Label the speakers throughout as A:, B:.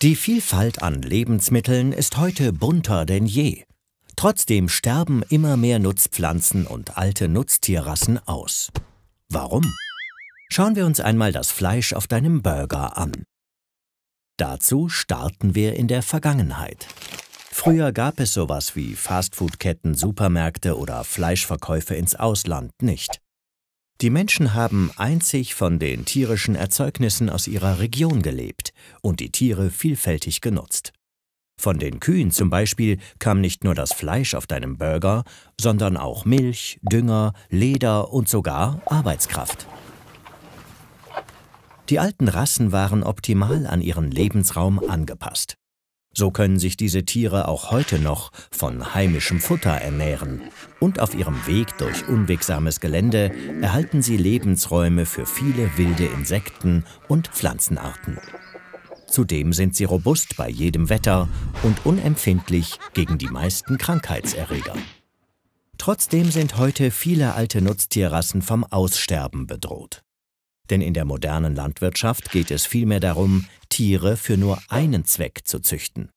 A: Die Vielfalt an Lebensmitteln ist heute bunter denn je. Trotzdem sterben immer mehr Nutzpflanzen und alte Nutztierrassen aus. Warum? Schauen wir uns einmal das Fleisch auf deinem Burger an. Dazu starten wir in der Vergangenheit. Früher gab es sowas wie Fastfoodketten, Supermärkte oder Fleischverkäufe ins Ausland nicht. Die Menschen haben einzig von den tierischen Erzeugnissen aus ihrer Region gelebt und die Tiere vielfältig genutzt. Von den Kühen zum Beispiel kam nicht nur das Fleisch auf deinem Burger, sondern auch Milch, Dünger, Leder und sogar Arbeitskraft. Die alten Rassen waren optimal an ihren Lebensraum angepasst. So können sich diese Tiere auch heute noch von heimischem Futter ernähren. Und auf ihrem Weg durch unwegsames Gelände erhalten sie Lebensräume für viele wilde Insekten und Pflanzenarten. Zudem sind sie robust bei jedem Wetter und unempfindlich gegen die meisten Krankheitserreger. Trotzdem sind heute viele alte Nutztierrassen vom Aussterben bedroht. Denn in der modernen Landwirtschaft geht es vielmehr darum, Tiere für nur einen Zweck zu züchten.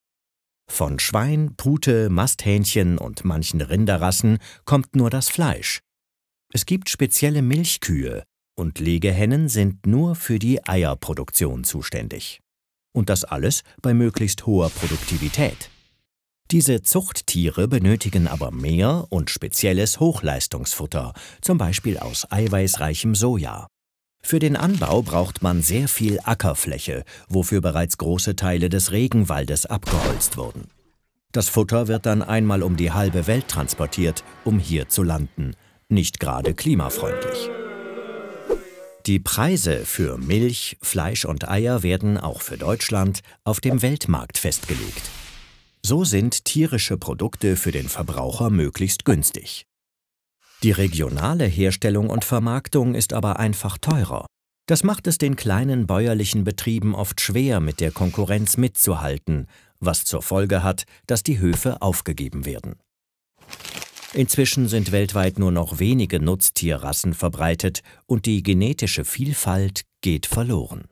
A: Von Schwein, Pute, Masthähnchen und manchen Rinderrassen kommt nur das Fleisch. Es gibt spezielle Milchkühe und Legehennen sind nur für die Eierproduktion zuständig. Und das alles bei möglichst hoher Produktivität. Diese Zuchttiere benötigen aber mehr und spezielles Hochleistungsfutter, zum Beispiel aus eiweißreichem Soja. Für den Anbau braucht man sehr viel Ackerfläche, wofür bereits große Teile des Regenwaldes abgeholzt wurden. Das Futter wird dann einmal um die halbe Welt transportiert, um hier zu landen. Nicht gerade klimafreundlich. Die Preise für Milch, Fleisch und Eier werden auch für Deutschland auf dem Weltmarkt festgelegt. So sind tierische Produkte für den Verbraucher möglichst günstig. Die regionale Herstellung und Vermarktung ist aber einfach teurer. Das macht es den kleinen bäuerlichen Betrieben oft schwer, mit der Konkurrenz mitzuhalten, was zur Folge hat, dass die Höfe aufgegeben werden. Inzwischen sind weltweit nur noch wenige Nutztierrassen verbreitet und die genetische Vielfalt geht verloren.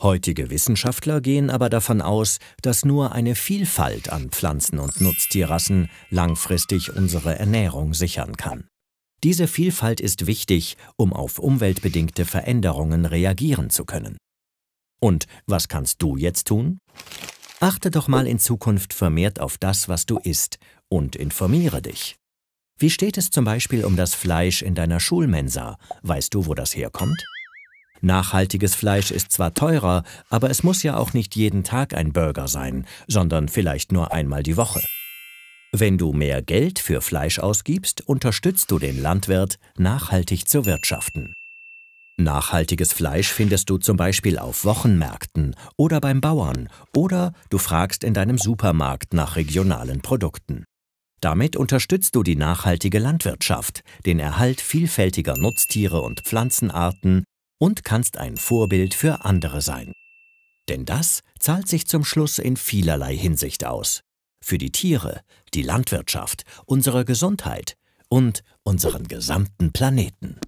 A: Heutige Wissenschaftler gehen aber davon aus, dass nur eine Vielfalt an Pflanzen- und Nutztierrassen langfristig unsere Ernährung sichern kann. Diese Vielfalt ist wichtig, um auf umweltbedingte Veränderungen reagieren zu können. Und was kannst du jetzt tun? Achte doch mal in Zukunft vermehrt auf das, was du isst, und informiere dich. Wie steht es zum Beispiel um das Fleisch in deiner Schulmensa? Weißt du, wo das herkommt? Nachhaltiges Fleisch ist zwar teurer, aber es muss ja auch nicht jeden Tag ein Burger sein, sondern vielleicht nur einmal die Woche. Wenn du mehr Geld für Fleisch ausgibst, unterstützt du den Landwirt, nachhaltig zu wirtschaften. Nachhaltiges Fleisch findest du zum Beispiel auf Wochenmärkten oder beim Bauern oder du fragst in deinem Supermarkt nach regionalen Produkten. Damit unterstützt du die nachhaltige Landwirtschaft, den Erhalt vielfältiger Nutztiere und Pflanzenarten und kannst ein Vorbild für andere sein. Denn das zahlt sich zum Schluss in vielerlei Hinsicht aus für die Tiere, die Landwirtschaft, unsere Gesundheit und unseren gesamten Planeten.